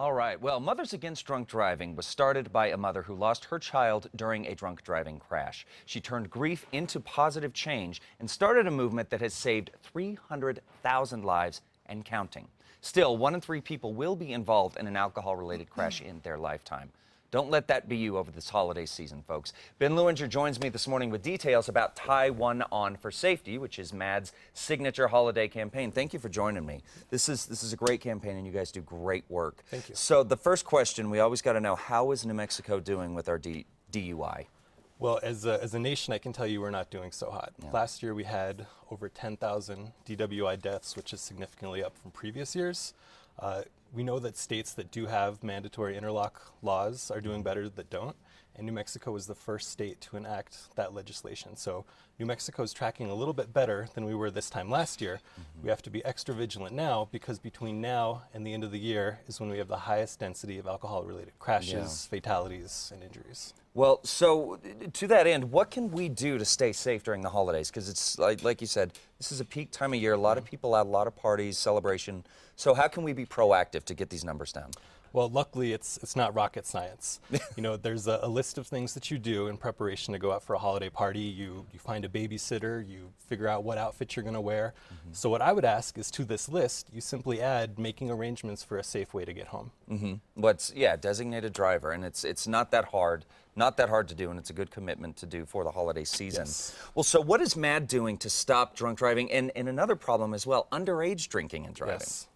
All right. Well, Mothers Against Drunk Driving was started by a mother who lost her child during a drunk driving crash. She turned grief into positive change and started a movement that has saved 300,000 lives and counting. Still, one in three people will be involved in an alcohol related crash in their lifetime. Don't let that be you over this holiday season, folks. Ben Lewinger joins me this morning with details about Tie One On for Safety, which is MAD's signature holiday campaign. Thank you for joining me. This is this is a great campaign, and you guys do great work. Thank you. So the first question we always got to know: How is New Mexico doing with our D DUI? Well, as a, as a nation, I can tell you we're not doing so hot. Yeah. Last year, we had over 10,000 DWI deaths, which is significantly up from previous years. Uh, we know that states that do have mandatory interlock laws are doing better that don't. And New Mexico was the first state to enact that legislation. So New Mexico is tracking a little bit better than we were this time last year. Mm-hmm. We have to be extra vigilant now because between now and the end of the year is when we have the highest density of alcohol related crashes, yeah. fatalities, and injuries. Well, so to that end, what can we do to stay safe during the holidays? Because it's like, like, you said, this is a peak time of year, a lot of mm-hmm. people out, a lot of parties, celebration. So, how can we be proactive? to get these numbers down? Well, luckily, it's it's not rocket science. you know, there's a, a, list of things that you do in preparation to go out for a holiday party. You you find a babysitter. You figure out what outfit you're going to wear. Mm -hmm. So what I would ask is to this list, you simply add making arrangements for a safe way to get home. Mm -hmm. What's yeah, designated driver, and it's it's not that hard not that hard to do, and it's a good commitment to do for the holiday season. Yes. Well, so what is MAD doing to stop drunk driving? And, and another problem as well, underage drinking and driving. Yes.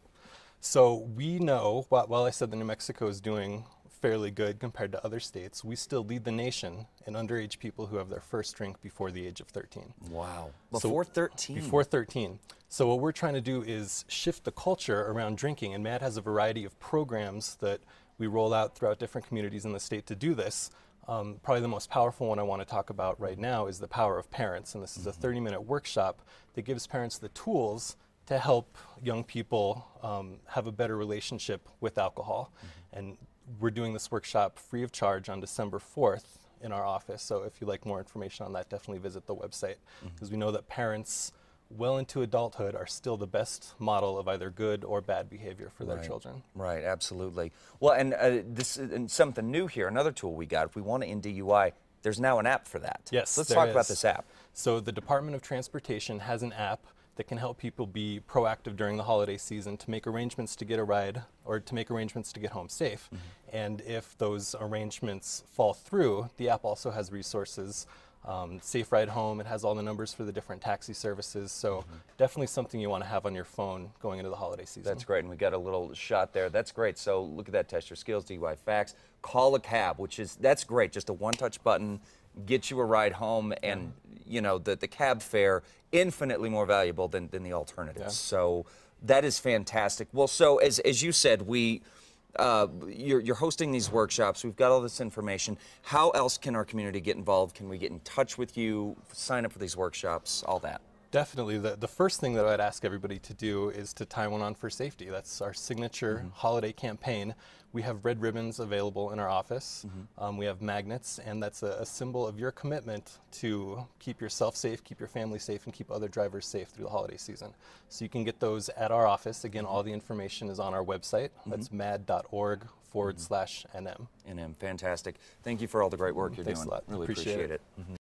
So we know, while I said that New Mexico is doing fairly good compared to other states, we still lead the nation in underage people who have their first drink before the age of 13. Wow. Before so, 13? Before 13. So what we're trying to do is shift the culture around drinking, and MAD has a variety of programs that we roll out throughout different communities in the state to do this. Um, probably the most powerful one I want to talk about right now is the power of parents. And this is mm -hmm. a mm-hmm. 30 minute workshop that gives parents the tools to help young people um, have a better relationship with alcohol. Mm -hmm. And we're doing this workshop free of charge on December 4th in our office. So if you like more information on that, definitely visit the website because mm-hmm. mm -hmm. we know that parents well into adulthood are still the best model of either good or bad behavior for their right. children. Right, absolutely. Well, and uh, this and something new here, another tool we got. If we want to end DUI, there's now an app for that. Yes, let's talk is. about this app. So the Department of Transportation has an app that can help people be proactive during the holiday season to make arrangements to get a ride or to make arrangements to get home safe. Mm -hmm. And if those arrangements fall through, the app also has resources. Um, safe Ride Home, it has all the numbers for the different taxi services. So, mm -hmm. definitely something you want to have on your phone going into the holiday season. That's great. And we got a little shot there. That's great. So, look at that. Test your skills, DUI facts. Call a cab, which is, that's great. Just a one touch button get you a ride home and you know the, the cab fare infinitely more valuable than, than the alternatives. yeah. so that is fantastic well so as, as you said we uh, you're, you're hosting these workshops we've got all this information how else can our community get involved can we get in touch with you sign up for these workshops all that Definitely. The, the first thing that I'd ask everybody to do is to tie one on for safety. That's our signature mm -hmm. holiday campaign. We have red ribbons available in our office. Mm -hmm. um, we have magnets, and that's a, a, symbol of your commitment to keep yourself safe, keep your family safe, and keep other drivers safe through the holiday season. So you can get those at our office. Again, mm-hmm. all the information is on our website. Mm -hmm. That's mad.org forward mm-hmm. slash NM. NM. Fantastic. Thank you for all the great work mm-hmm. you're Thanks doing. A lot. Really appreciate, appreciate it. it.